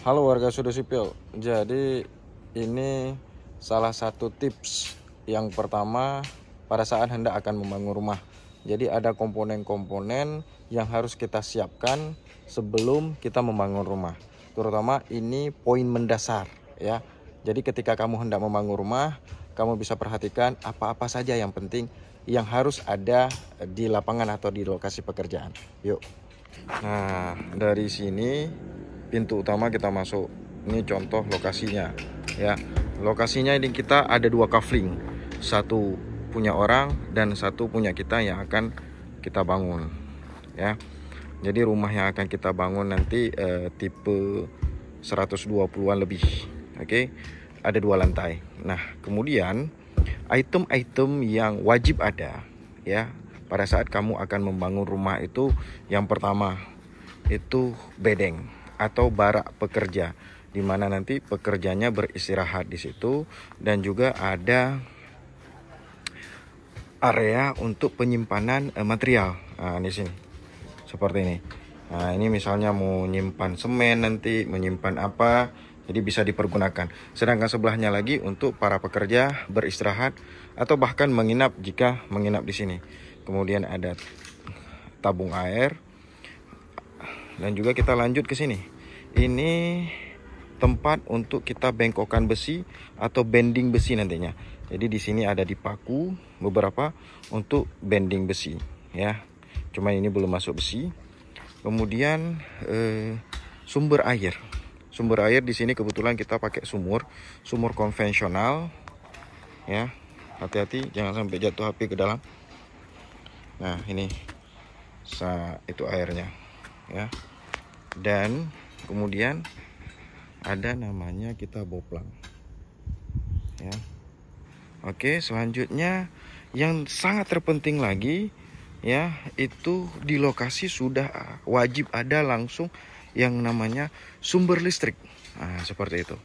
Halo warga Sudo Sipil. Jadi ini salah satu tips yang pertama pada saat hendak akan membangun rumah. Jadi ada komponen-komponen yang harus kita siapkan sebelum kita membangun rumah. Terutama ini poin mendasar ya. Jadi ketika kamu hendak membangun rumah, kamu bisa perhatikan apa-apa saja yang penting yang harus ada di lapangan atau di lokasi pekerjaan. Yuk. Nah, dari sini pintu utama kita masuk ini contoh lokasinya ya lokasinya ini kita ada dua kavling. satu punya orang dan satu punya kita yang akan kita bangun ya jadi rumah yang akan kita bangun nanti eh, tipe 120-an lebih oke okay? ada dua lantai nah kemudian item-item yang wajib ada ya pada saat kamu akan membangun rumah itu yang pertama itu bedeng atau barak pekerja di mana nanti pekerjanya beristirahat di situ dan juga ada area untuk penyimpanan uh, material nah, di sini seperti ini nah ini misalnya mau nyimpan semen nanti menyimpan apa jadi bisa dipergunakan. Sedangkan sebelahnya lagi untuk para pekerja beristirahat atau bahkan menginap jika menginap di sini. Kemudian ada tabung air, dan juga kita lanjut ke sini ini tempat untuk kita bengkokkan besi atau bending besi nantinya jadi di sini ada dipaku beberapa untuk bending besi ya cuman ini belum masuk besi kemudian eh, sumber air sumber air di sini kebetulan kita pakai sumur sumur konvensional ya hati-hati jangan sampai jatuh api ke dalam nah ini sa itu airnya ya dan kemudian ada namanya kita boplang ya oke selanjutnya yang sangat terpenting lagi ya itu di lokasi sudah wajib ada langsung yang namanya sumber listrik nah, seperti itu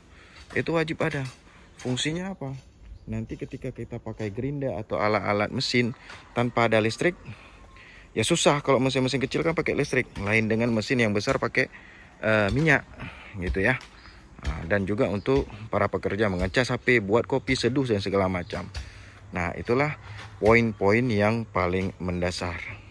itu wajib ada fungsinya apa nanti ketika kita pakai gerinda atau alat-alat mesin tanpa ada listrik ya susah kalau mesin-mesin kecil kan pakai listrik lain dengan mesin yang besar pakai uh, minyak gitu ya nah, dan juga untuk para pekerja mengecas HP buat kopi seduh dan segala macam nah itulah poin-poin yang paling mendasar